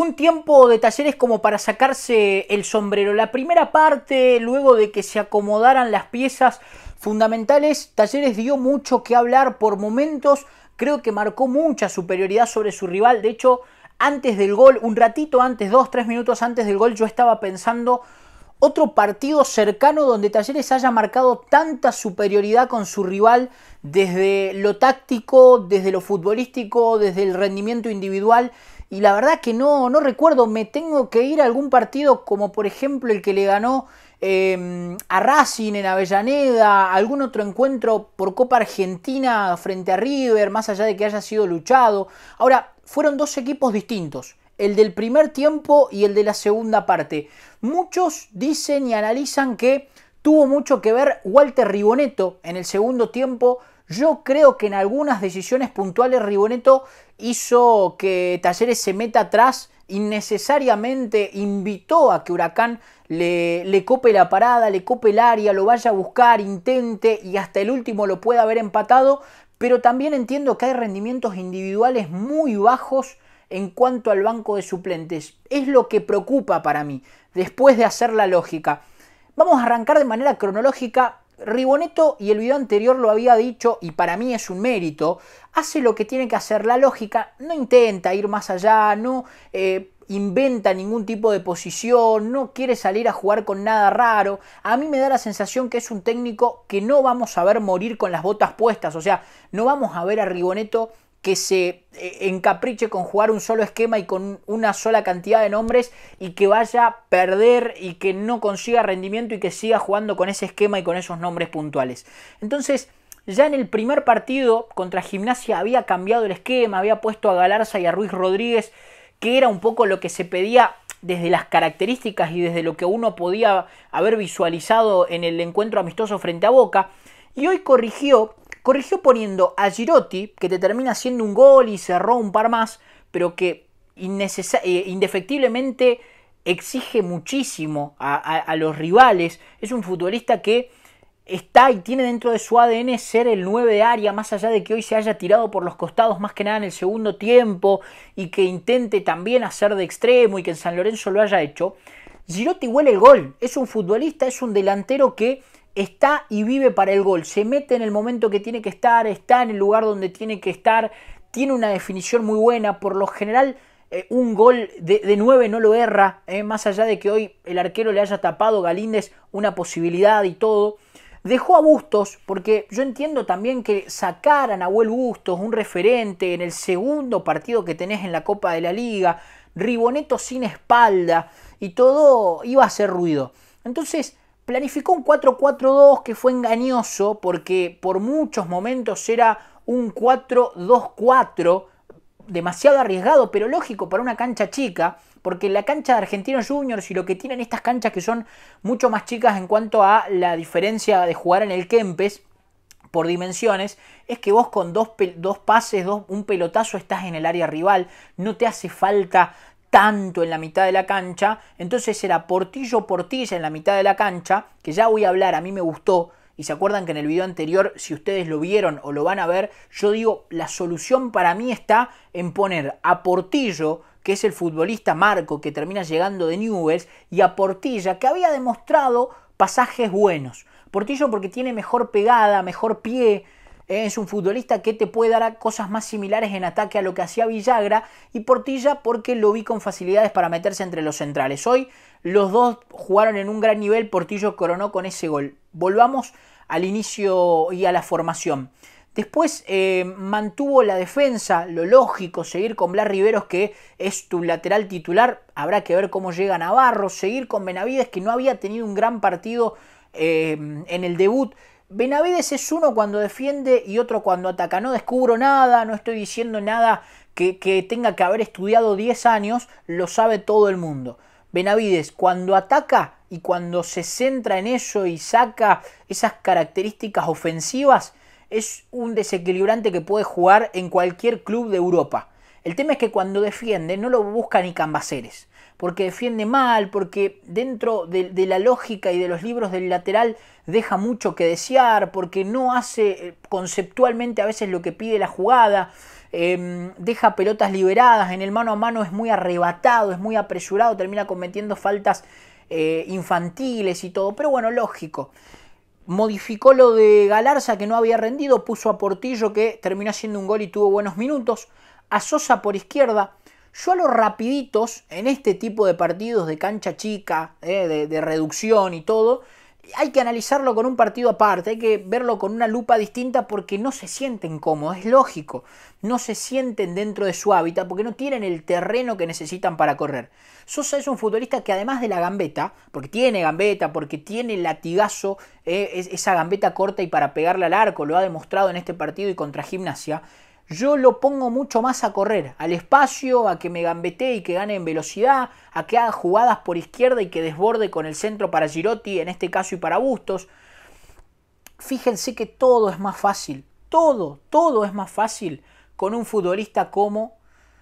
un tiempo de talleres como para sacarse el sombrero. La primera parte, luego de que se acomodaran las piezas fundamentales, Talleres dio mucho que hablar por momentos. Creo que marcó mucha superioridad sobre su rival. De hecho, antes del gol, un ratito antes, dos, tres minutos antes del gol, yo estaba pensando otro partido cercano donde Talleres haya marcado tanta superioridad con su rival desde lo táctico, desde lo futbolístico, desde el rendimiento individual. Y la verdad que no, no recuerdo, me tengo que ir a algún partido como por ejemplo el que le ganó em, a Racing en Avellaneda, algún otro encuentro por Copa Argentina frente a River, más allá de que haya sido luchado. Ahora, fueron dos equipos distintos el del primer tiempo y el de la segunda parte. Muchos dicen y analizan que tuvo mucho que ver Walter Riboneto en el segundo tiempo. Yo creo que en algunas decisiones puntuales Riboneto hizo que Talleres se meta atrás, innecesariamente invitó a que Huracán le, le, cope la parada, le cope el área, lo vaya a buscar, intente y hasta el último lo pueda haber empatado. Pero también entiendo que hay rendimientos individuales muy bajos en cuanto al banco de suplentes. Es lo que preocupa para mí, después de hacer la lógica. Vamos a arrancar de manera cronológica. Riboneto, y el video anterior lo había dicho, y para mí es un mérito, hace lo que tiene que hacer la lógica, no intenta ir más allá, no eh, inventa ningún tipo de posición, no quiere salir a jugar con nada raro. A mí me da la sensación que es un técnico que no vamos a ver morir con las botas puestas, o sea, no vamos a ver a Riboneto que se eh, encapriche con jugar un solo esquema y con una sola cantidad de nombres y que vaya a perder y que no consiga rendimiento y que siga jugando con ese esquema y con esos nombres puntuales. Entonces, ya en el primer partido contra Gimnasia había cambiado el esquema, había puesto a Galarza y a Ruiz Rodríguez, que era un poco lo que se pedía desde las características y desde lo que uno podía haber visualizado en el encuentro amistoso frente a Boca. Y hoy corrigió corrigió poniendo a Girotti, que te termina haciendo un gol y cerró un par más, pero que eh, indefectiblemente exige muchísimo a, los rivales. Es un futbolista que está y tiene dentro de su ADN ser el 9 de área, más allá de que hoy se haya tirado por los costados más que nada en el segundo tiempo y que intente también hacer de extremo y que en San Lorenzo lo haya hecho. Girotti huele el gol, es un futbolista, es un delantero que está y vive para el gol, se mete en el momento que tiene que estar, está en el lugar donde tiene que estar, tiene una definición muy buena, por lo general eh, un gol de, 9 no lo erra, eh, más allá de que hoy el arquero le haya tapado Galíndez una posibilidad y todo. Dejó a Bustos, porque yo entiendo también que sacar a Nahuel Bustos, un referente, en el segundo partido que tenés en la Copa de la Liga, Riboneto sin espalda y todo iba a hacer ruido. Entonces, planificó un 4-4-2 que fue engañoso porque por muchos momentos era un 4-2-4 demasiado arriesgado, pero lógico para una cancha chica, porque la cancha de Argentinos Juniors y lo que tienen estas canchas que son mucho más chicas en cuanto a la diferencia de jugar en el Kempes por dimensiones, es que vos con dos, dos pases, un pelotazo estás en el área rival, no te hace falta tanto en la mitad de la cancha, entonces era Portillo Portilla en la mitad de la cancha, que ya voy a hablar, a mí me gustó, y se acuerdan que en el video anterior, si ustedes lo vieron o lo van a ver, yo digo, la solución para mí está en poner a Portillo, que es el futbolista Marco que termina llegando de Newells, y a Portilla, que había demostrado pasajes buenos. Portillo porque tiene mejor pegada, mejor pie, es un futbolista que te puede dar cosas más similares en ataque a lo que hacía Villagra y Portilla porque lo vi con facilidades para meterse entre los centrales. Hoy los dos jugaron en un gran nivel, Portillo coronó con ese gol. Volvamos al inicio y a la formación. Después eh, mantuvo la defensa, lo lógico, seguir con Blas Riveros, que es tu lateral titular. Habrá que ver cómo llega Navarro, seguir con Benavides, que no había tenido un gran partido eh, en el debut. Benavides es uno cuando defiende y otro cuando ataca. No descubro nada, no estoy diciendo nada que, tenga que haber estudiado 10 años, lo sabe todo el mundo. Benavides cuando ataca y cuando se centra en eso y saca esas características ofensivas, es un desequilibrante que puede jugar en cualquier club de Europa. El tema es que cuando defiende no lo busca ni Cambaceres porque defiende mal, porque dentro de, la lógica y de los libros del lateral deja mucho que desear, porque no hace eh, conceptualmente a veces lo que pide la jugada, em, deja pelotas liberadas, en el mano a mano es muy arrebatado, es muy apresurado, termina cometiendo faltas eh, infantiles y todo, pero bueno, lógico modificó lo de Galarza que no había rendido, puso a Portillo que terminó haciendo un gol y tuvo buenos minutos, a Sosa por izquierda, yo a los rapiditos, en este tipo de partidos de cancha chica, eh, de, reducción y todo, hay que analizarlo con un partido aparte, hay que verlo con una lupa distinta porque no se sienten cómodos, es lógico, no se sienten dentro de su hábitat porque no tienen el terreno que necesitan para correr. Sosa es un futbolista que además de la gambeta, porque tiene gambeta, porque tiene latigazo, eh, esa gambeta corta y para pegarle al arco, lo ha demostrado en este partido y contra gimnasia, yo lo pongo mucho más a correr, al espacio, a que me gambetee y que gane en velocidad, a que haga jugadas por izquierda y que desborde con el centro para Girotti, en este caso y para Bustos. Fíjense que todo es más fácil, todo, todo es más fácil con un futbolista como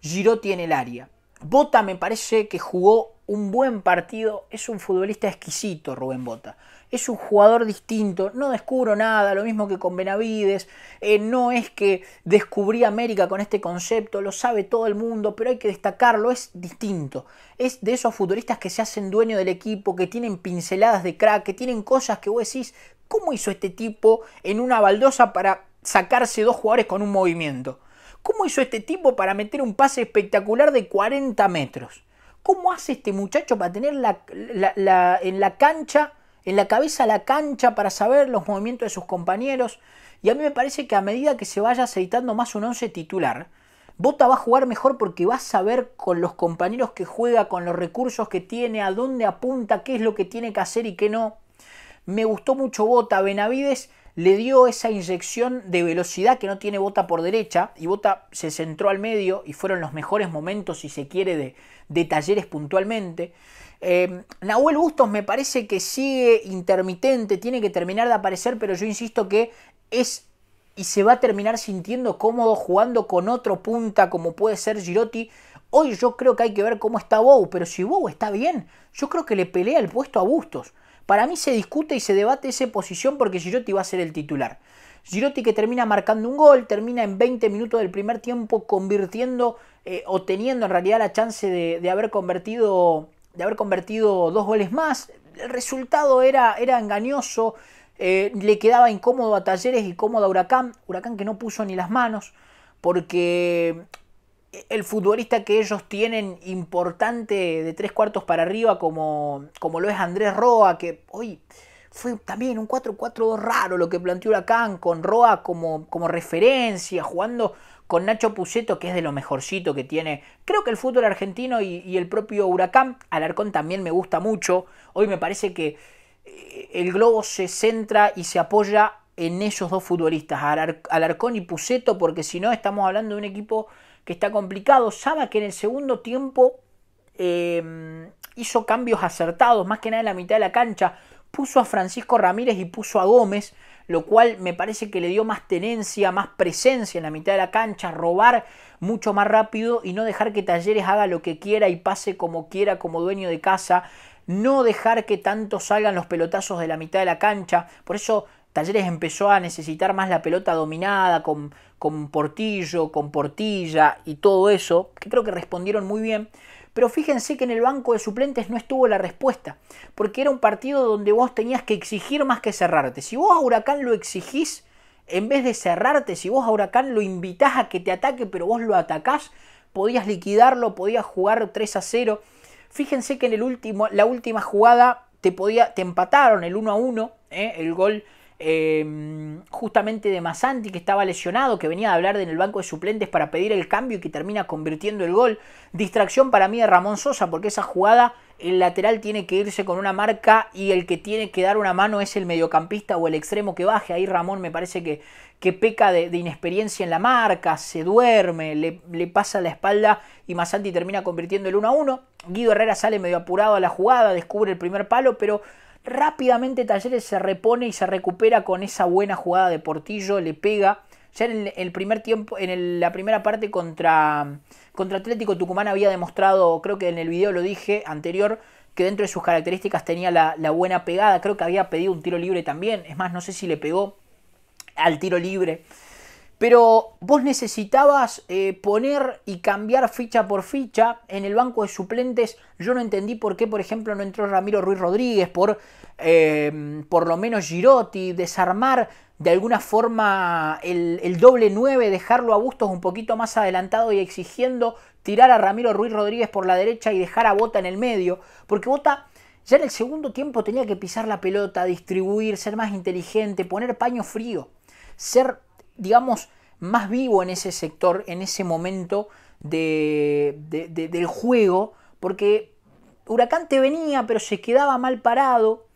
Girotti en el área. Bota me parece que jugó un buen partido, es un futbolista exquisito Rubén Bota. Es un jugador distinto, no descubro nada, lo mismo que con Benavides, eh, no es que descubrí América con este concepto, lo sabe todo el mundo, pero hay que destacarlo, es distinto. Es de esos futbolistas que se hacen dueño del equipo, que tienen pinceladas de crack, que tienen cosas que vos decís, ¿cómo hizo este tipo en una baldosa para sacarse dos jugadores con un movimiento? ¿Cómo hizo este tipo para meter un pase espectacular de 40 metros? ¿Cómo hace este muchacho para tener la, en la cancha, en la cabeza la cancha para saber los movimientos de sus compañeros? Y a mí me parece que a medida que se vaya aceitando más un once titular, Bota va a jugar mejor porque va a saber con los compañeros que juega, con los recursos que tiene, a dónde apunta, qué es lo que tiene que hacer y qué no. Me gustó mucho Bota, Benavides le dio esa inyección de velocidad que no tiene Bota por derecha y Bota se centró al medio y fueron los mejores momentos, si se quiere, de, talleres puntualmente. Em, Nahuel Bustos me parece que sigue intermitente, tiene que terminar de aparecer, pero yo insisto que es y se va a terminar sintiendo cómodo jugando con otro punta como puede ser Girotti. Hoy yo creo que hay que ver cómo está Bow, pero si Bow está bien, yo creo que le pelea el puesto a Bustos. Para mí se discute y se debate esa posición porque Girotti va a ser el titular. Girotti que termina marcando un gol, termina en 20 minutos del primer tiempo convirtiendo eh, o teniendo en realidad la chance de, haber convertido, de haber convertido dos goles más. El resultado era, era engañoso, eh, le quedaba incómodo a Talleres y cómodo a Huracán, Huracán que no puso ni las manos porque el futbolista que ellos tienen importante de tres cuartos para arriba, como, como lo es Andrés Roa, que hoy fue también un 4 4 raro lo que planteó Huracán, con Roa como, como referencia, jugando con Nacho Puseto, que es de lo mejorcito que tiene. Creo que el fútbol argentino y, el propio Huracán, Alarcón también me gusta mucho. Hoy me parece que eh, el globo se centra y se apoya en esos dos futbolistas, Alarcón y Puseto, porque si no estamos hablando de un equipo está complicado. Saba que en el segundo tiempo em, hizo cambios acertados, más que nada en la mitad de la cancha. Puso a Francisco Ramírez y puso a Gómez, lo cual me parece que le dio más tenencia, más presencia en la mitad de la cancha, robar mucho más rápido y no dejar que Talleres haga lo que quiera y pase como quiera como dueño de casa no dejar que tanto salgan los pelotazos de la mitad de la cancha. Por eso Talleres empezó a necesitar más la pelota dominada con, con Portillo, con Portilla y todo eso, que creo que respondieron muy bien. Pero fíjense que en el banco de suplentes no estuvo la respuesta, porque era un partido donde vos tenías que exigir más que cerrarte. Si vos a Huracán lo exigís, en vez de cerrarte, si vos a Huracán lo invitás a que te ataque, pero vos lo atacás, podías liquidarlo, podías jugar 3 a 0. Fíjense que en el último, la última jugada te, podía, te empataron el 1 a 1, ¿eh? el gol Em, justamente de Masanti que estaba lesionado, que venía a hablar en el banco de suplentes para pedir el cambio y que termina convirtiendo el gol. Distracción para mí de Ramón Sosa, porque esa jugada el lateral tiene que irse con una marca y el que tiene que dar una mano es el mediocampista o el extremo que baje. Ahí Ramón me parece que, que peca de, inexperiencia en la marca, se duerme, le, le pasa la espalda y Masanti termina convirtiendo el 1 a 1. Guido Herrera sale medio apurado a la jugada, descubre el primer palo, pero Rápidamente Talleres se repone y se recupera con esa buena jugada de Portillo, le pega. Ya en el, primer tiempo, en la primera parte contra, contra Atlético Tucumán había demostrado, creo que en el video lo dije anterior, que dentro de sus características tenía la, la buena pegada. Creo que había pedido un tiro libre también. Es más, no sé si le pegó al tiro libre. Pero vos necesitabas eh, poner y cambiar ficha por ficha en el banco de suplentes. Yo no entendí por qué, por ejemplo, no entró Ramiro Ruiz Rodríguez, por, em, por lo menos Girotti, desarmar de alguna forma el, doble 9, dejarlo a Bustos un poquito más adelantado y exigiendo tirar a Ramiro Ruiz Rodríguez por la derecha y dejar a Bota en el medio, porque Bota ya en el segundo tiempo tenía que pisar la pelota, distribuir, ser más inteligente, poner paño frío, ser digamos, más vivo en ese sector, en ese momento de, del juego, porque Huracán te venía, pero se quedaba mal parado.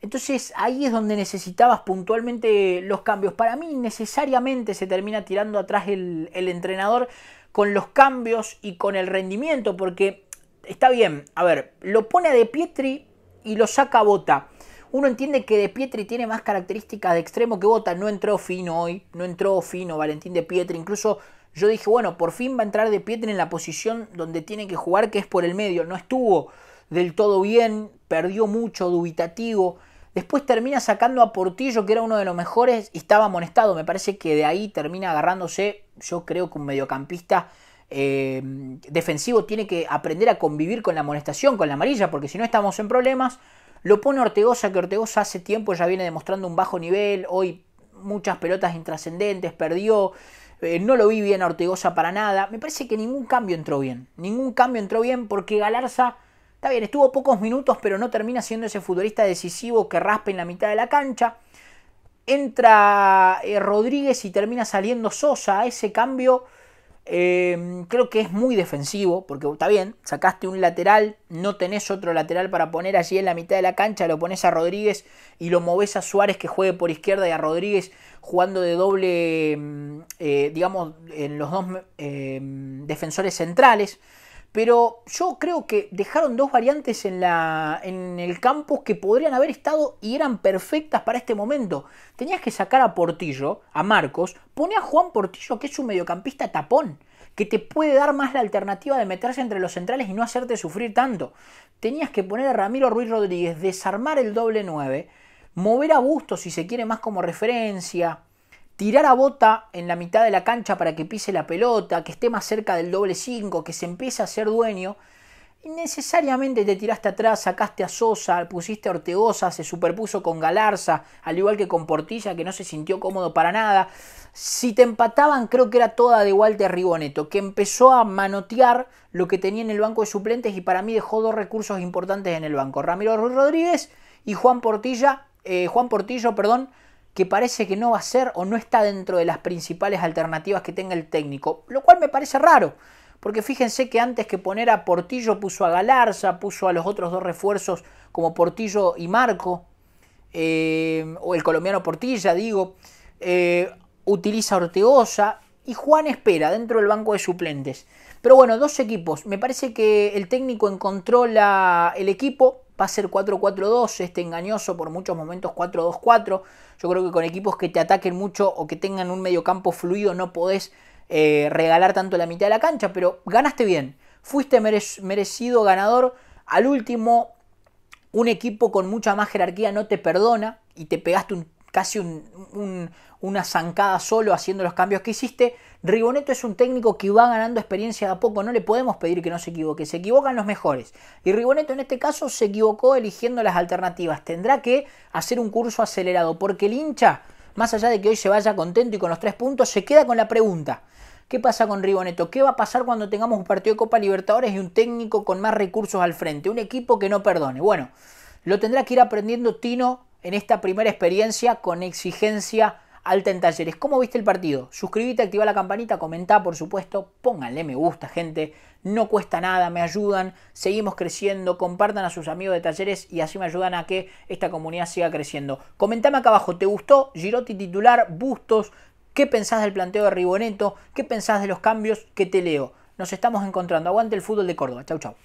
Entonces ahí es donde necesitabas puntualmente los cambios. Para mí necesariamente se termina tirando atrás el, el entrenador con los cambios y con el rendimiento, porque está bien, a ver, lo pone a De Pietri y lo saca a Bota uno entiende que De Pietri tiene más características de extremo que Bota. No entró fino hoy, no entró fino Valentín De Pietri. Incluso yo dije, bueno, por fin va a entrar De Pietri en la posición donde tiene que jugar, que es por el medio. No estuvo del todo bien, perdió mucho, dubitativo. Después termina sacando a Portillo, que era uno de los mejores, y estaba amonestado. Me parece que de ahí termina agarrándose, yo creo que un mediocampista eh, defensivo tiene que aprender a convivir con la amonestación, con la amarilla, porque si no estamos en problemas. Lo pone Ortegoza, que Ortegoza hace tiempo ya viene demostrando un bajo nivel, hoy muchas pelotas intrascendentes, perdió, eh, no lo vi bien a Ortegoza para nada. Me parece que ningún cambio entró bien, ningún cambio entró bien porque Galarza, está bien, estuvo pocos minutos, pero no termina siendo ese futbolista decisivo que raspe en la mitad de la cancha. Entra eh, Rodríguez y termina saliendo Sosa, ese cambio Em, creo que es muy defensivo, porque está bien, sacaste un lateral, no tenés otro lateral para poner allí en la mitad de la cancha, lo pones a Rodríguez y lo moves a Suárez que juegue por izquierda y a Rodríguez jugando de doble, em, eh, digamos, en los dos em, defensores centrales. Pero yo creo que dejaron dos variantes en, el campo que podrían haber estado y eran perfectas para este momento. Tenías que sacar a Portillo, a Marcos, pone a Juan Portillo, que es un mediocampista tapón, que te puede dar más la alternativa de meterse entre los centrales y no hacerte sufrir tanto. Tenías que poner a Ramiro Ruiz Rodríguez, desarmar el doble 9, mover a Bustos si se quiere más como referencia, tirar a bota en la mitad de la cancha para que pise la pelota, que esté más cerca del doble 5, que se empiece a ser dueño. necesariamente te tiraste atrás, sacaste a Sosa, pusiste a Ortegoza, se superpuso con Galarza, al igual que con Portilla, que no se sintió cómodo para nada. Si te empataban, creo que era toda de Walter Riboneto, que empezó a manotear lo que tenía en el banco de suplentes y para mí dejó dos recursos importantes en el banco: Ramiro Rodríguez y Juan Portilla, eh, Juan Portillo, perdón, que parece que no va a ser o no está dentro de las principales alternativas que tenga el técnico, lo cual me parece raro. Porque fíjense que antes que poner a Portillo puso a Galarza, puso a los otros dos refuerzos como Portillo y Marco, eh, o el colombiano Portilla, digo, eh, utiliza orteosa y Juan espera dentro del banco de suplentes. Pero bueno, dos equipos. Me parece que el técnico encontró el equipo va a ser 4-4-2, este engañoso por muchos momentos 4-2-4. Yo creo que con equipos que te ataquen mucho o que tengan un campo fluido no podés eh, regalar tanto la mitad de la cancha, pero ganaste bien. Fuiste merecido ganador. Al último, un equipo con mucha más jerarquía no te perdona y te pegaste un casi una zancada solo haciendo los cambios que hiciste. Riboneto es un técnico que va ganando experiencia de a poco, no le podemos pedir que no se equivoque, se equivocan los mejores. Y Riboneto en este caso se equivocó eligiendo las alternativas, tendrá que hacer un curso acelerado, porque el hincha, más allá de que hoy se vaya contento y con los tres puntos, se queda con la pregunta. ¿Qué pasa con Riboneto? ¿Qué va a pasar cuando tengamos un partido de Copa Libertadores y un técnico con más recursos al frente? Un equipo que no perdone. Bueno, lo tendrá que ir aprendiendo Tino en esta primera experiencia con exigencia alta en talleres. ¿Cómo viste el partido? Suscríbete, activa la campanita, comenta, por supuesto, pónganle me gusta, gente. No cuesta nada, me ayudan, seguimos creciendo, compartan a sus amigos de talleres y así me ayudan a que esta comunidad siga creciendo. Comentame acá abajo, ¿te gustó Girotti titular, Bustos? ¿Qué pensás del planteo de Riboneto? ¿Qué pensás de los cambios que te leo? Nos estamos encontrando. Aguante el fútbol de Córdoba. Chau, chau.